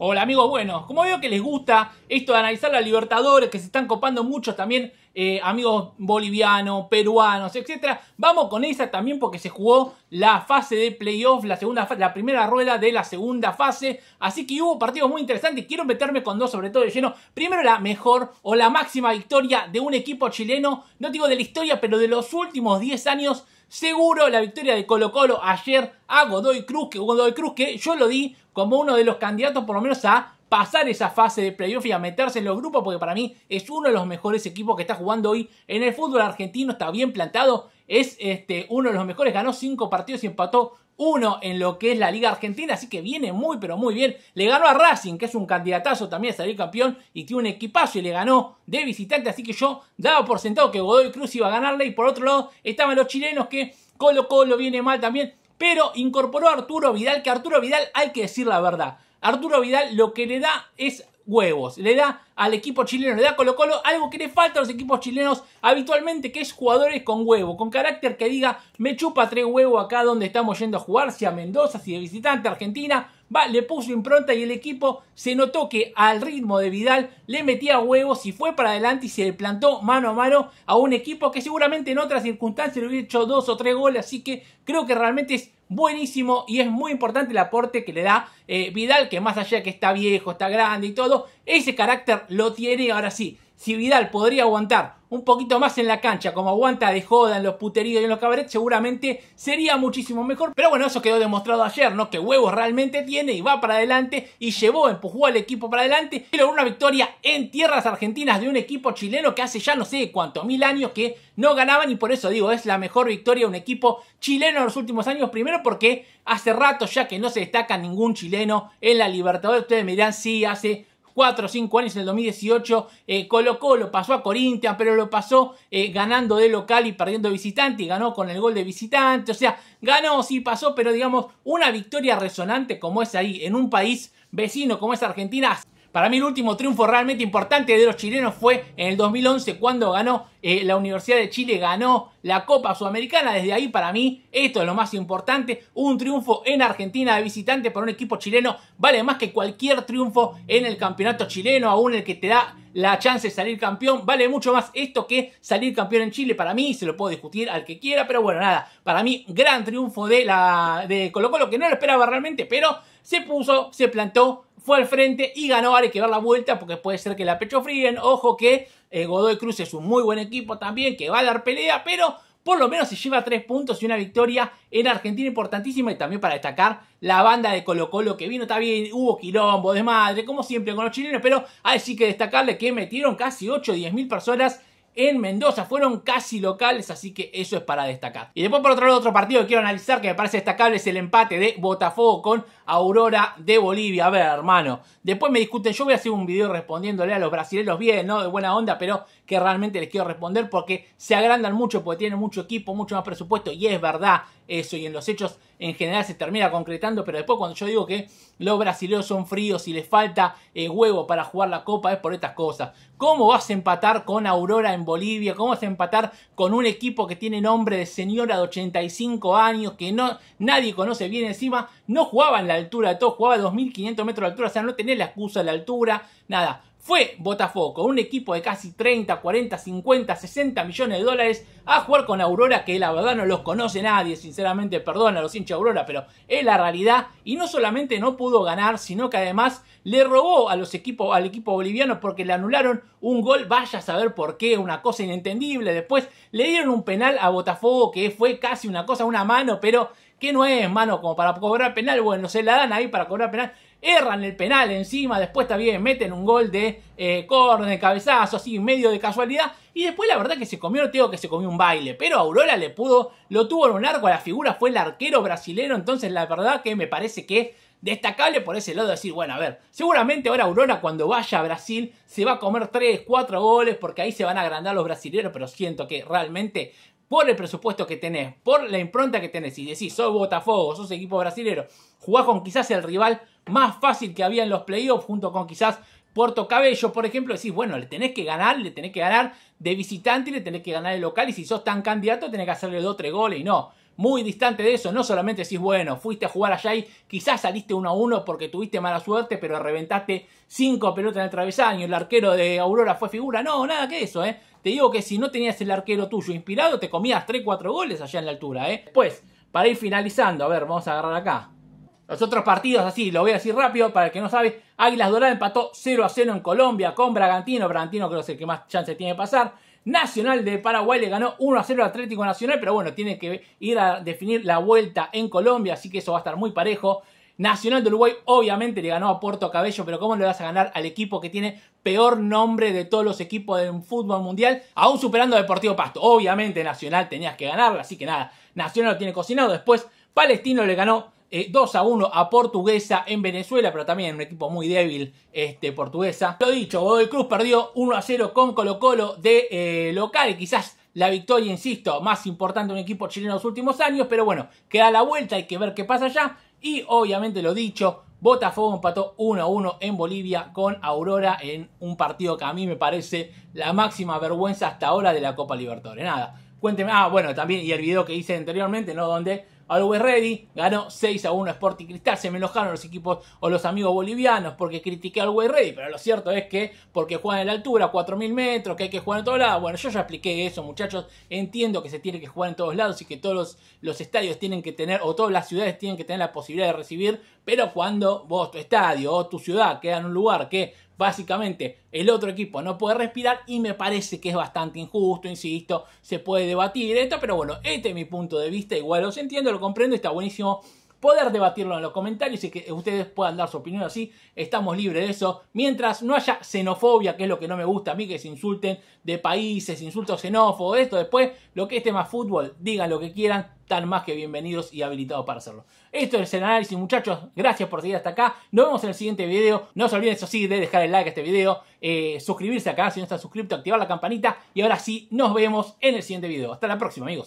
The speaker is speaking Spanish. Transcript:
Hola amigos, bueno, como veo que les gusta esto de analizar la Libertadores, que se están copando muchos también eh, amigos bolivianos, peruanos, etc. Vamos con esa también porque se jugó la fase de playoff, la, segunda, la primera rueda de la segunda fase. Así que hubo partidos muy interesantes. Quiero meterme con dos, sobre todo de lleno. Primero la mejor o la máxima victoria de un equipo chileno, no digo de la historia, pero de los últimos 10 años Seguro la victoria de Colo Colo ayer a Godoy Cruz, que Godoy Cruz que yo lo di como uno de los candidatos por lo menos a pasar esa fase de playoff y a meterse en los grupos porque para mí es uno de los mejores equipos que está jugando hoy en el fútbol argentino, está bien plantado, es este, uno de los mejores, ganó 5 partidos y empató uno en lo que es la Liga Argentina, así que viene muy pero muy bien. Le ganó a Racing, que es un candidatazo también a salir campeón y tiene un equipazo y le ganó de visitante, así que yo daba por sentado que Godoy Cruz iba a ganarle y por otro lado estaban los chilenos que Colo Colo viene mal también, pero incorporó a Arturo Vidal, que Arturo Vidal hay que decir la verdad. Arturo Vidal lo que le da es huevos. Le da al equipo chileno, le da Colo Colo algo que le falta a los equipos chilenos habitualmente, que es jugadores con huevo, con carácter que diga, me chupa tres huevos acá donde estamos yendo a jugar, si a Mendoza, si de visitante, Argentina le puso impronta y el equipo se notó que al ritmo de Vidal le metía huevos y fue para adelante y se le plantó mano a mano a un equipo que seguramente en otras circunstancias le hubiera hecho dos o tres goles, así que creo que realmente es buenísimo y es muy importante el aporte que le da eh, Vidal, que más allá de que está viejo, está grande y todo, ese carácter lo tiene ahora sí si Vidal podría aguantar un poquito más en la cancha, como aguanta de joda en los puteríos y en los cabarets, seguramente sería muchísimo mejor. Pero bueno, eso quedó demostrado ayer, ¿no? Que huevos realmente tiene y va para adelante y llevó, empujó al equipo para adelante y logró una victoria en tierras argentinas de un equipo chileno que hace ya no sé cuántos mil años que no ganaban y por eso digo, es la mejor victoria de un equipo chileno en los últimos años. Primero porque hace rato ya que no se destaca ningún chileno en la Libertadores. Ustedes me dirán, sí, hace 4 o 5 años, en el 2018, eh, colocó, lo pasó a Corinthians, pero lo pasó eh, ganando de local y perdiendo visitante, y ganó con el gol de visitante, o sea, ganó, sí pasó, pero digamos, una victoria resonante como es ahí, en un país vecino como es Argentina, para mí el último triunfo realmente importante de los chilenos fue en el 2011 cuando ganó eh, la Universidad de Chile, ganó la Copa Sudamericana. Desde ahí para mí esto es lo más importante. Un triunfo en Argentina de visitante para un equipo chileno vale más que cualquier triunfo en el campeonato chileno, aún el que te da la chance de salir campeón. Vale mucho más esto que salir campeón en Chile para mí. Se lo puedo discutir al que quiera, pero bueno, nada. Para mí gran triunfo de, la, de Colo Colo que no lo esperaba realmente, pero se puso, se plantó fue al frente y ganó. Ahora hay que ver la vuelta porque puede ser que la pecho fríen. Ojo que eh, Godoy Cruz es un muy buen equipo también que va a dar pelea, pero por lo menos se lleva tres puntos y una victoria en Argentina importantísima. Y también para destacar la banda de Colo Colo que vino, está bien, hubo quilombo, de madre, como siempre con los chilenos, pero hay sí que destacarle que metieron casi 8 o 10 mil personas en Mendoza. Fueron casi locales, así que eso es para destacar. Y después, por otro lado, otro partido que quiero analizar que me parece destacable es el empate de Botafogo con Aurora de Bolivia. A ver, hermano, después me discuten. Yo voy a hacer un video respondiéndole a los brasileños bien, ¿no? De buena onda, pero que realmente les quiero responder porque se agrandan mucho, porque tienen mucho equipo, mucho más presupuesto y es verdad eso y en los hechos en general se termina concretando, pero después cuando yo digo que los brasileños son fríos y les falta eh, huevo para jugar la copa es por estas cosas. ¿Cómo vas a empatar con Aurora en Bolivia? ¿Cómo vas a empatar con un equipo que tiene nombre de señora de 85 años, que no, nadie conoce bien encima? No jugaba en la altura de todo, jugaba a 2.500 metros de altura, o sea, no tenés la excusa de la altura, nada fue Botafogo, un equipo de casi 30, 40, 50, 60 millones de dólares a jugar con Aurora, que la verdad no los conoce nadie, sinceramente, perdón a los hinchas Aurora, pero es la realidad. Y no solamente no pudo ganar, sino que además le robó a los equipos, al equipo boliviano porque le anularon un gol, vaya a saber por qué, una cosa inentendible. Después le dieron un penal a Botafogo que fue casi una cosa, una mano, pero que no es mano como para cobrar penal, bueno, se la dan ahí para cobrar penal. Erran el penal encima, después también meten un gol de eh, cabezazo, así, medio de casualidad. Y después la verdad que se comió, tío que se comió un baile. Pero Aurora le pudo, lo tuvo en un arco, la figura fue el arquero brasilero. Entonces la verdad que me parece que es destacable por ese lado, decir, bueno, a ver, seguramente ahora Aurora cuando vaya a Brasil se va a comer 3, 4 goles porque ahí se van a agrandar los brasileños, pero siento que realmente por el presupuesto que tenés, por la impronta que tenés, y decís, sos Botafogo, sos equipo brasilero, jugás con quizás el rival más fácil que había en los playoffs, junto con quizás Puerto Cabello, por ejemplo, decís, bueno, le tenés que ganar, le tenés que ganar de visitante y le tenés que ganar el local, y si sos tan candidato, tenés que hacerle dos o tres goles, y no. Muy distante de eso, no solamente decís, bueno, fuiste a jugar allá y quizás saliste uno a uno porque tuviste mala suerte, pero reventaste cinco pelotas en el travesaño, el arquero de Aurora fue figura, no, nada que eso, ¿eh? Te digo que si no tenías el arquero tuyo inspirado, te comías 3-4 goles allá en la altura, ¿eh? Pues, para ir finalizando, a ver, vamos a agarrar acá. Los otros partidos, así, lo voy a decir rápido, para el que no sabe, Águilas Doradas empató 0 a 0 en Colombia con Bragantino. Bragantino creo que es el que más chance tiene de pasar. Nacional de Paraguay le ganó 1 a 0 al Atlético Nacional, pero bueno, tiene que ir a definir la vuelta en Colombia, así que eso va a estar muy parejo. Nacional de Uruguay obviamente le ganó a Puerto Cabello, pero ¿cómo le vas a ganar al equipo que tiene peor nombre de todos los equipos del fútbol mundial? Aún superando a Deportivo Pasto. Obviamente Nacional tenías que ganarla, así que nada, Nacional lo tiene cocinado. Después Palestino le ganó 2 eh, a 1 a Portuguesa en Venezuela, pero también un equipo muy débil este, Portuguesa. Lo dicho, Godoy Cruz perdió 1 a 0 con Colo Colo de eh, local quizás la victoria, insisto, más importante de un equipo chileno en los últimos años, pero bueno, queda la vuelta, hay que ver qué pasa allá. Y obviamente lo dicho, Botafogo empató 1-1 en Bolivia con Aurora en un partido que a mí me parece la máxima vergüenza hasta ahora de la Copa Libertadores. Nada, cuénteme. Ah, bueno, también, y el video que hice anteriormente, ¿no? Donde Always Ready ganó 6 a 1 Sporting Cristal. Se me enojaron los equipos o los amigos bolivianos porque critiqué al Always Ready, pero lo cierto es que porque juegan en la altura, 4.000 metros, que hay que jugar en todos lados. Bueno, yo ya expliqué eso, muchachos. Entiendo que se tiene que jugar en todos lados y que todos los, los estadios tienen que tener, o todas las ciudades tienen que tener la posibilidad de recibir, pero cuando vos, tu estadio o tu ciudad queda en un lugar que Básicamente, el otro equipo no puede respirar y me parece que es bastante injusto, insisto, se puede debatir esto, pero bueno, este es mi punto de vista, igual los entiendo, lo comprendo, está buenísimo poder debatirlo en los comentarios y que ustedes puedan dar su opinión así. Estamos libres de eso. Mientras no haya xenofobia, que es lo que no me gusta a mí, que se insulten de países, insultos xenófobos, esto. Después, lo que es tema fútbol, digan lo que quieran, tan más que bienvenidos y habilitados para hacerlo. Esto es el análisis, muchachos. Gracias por seguir hasta acá. Nos vemos en el siguiente video. No se olviden, eso sí, de dejar el like a este video, Suscribirse eh, suscribirse acá si no están suscrito, activar la campanita. Y ahora sí, nos vemos en el siguiente video. Hasta la próxima, amigos.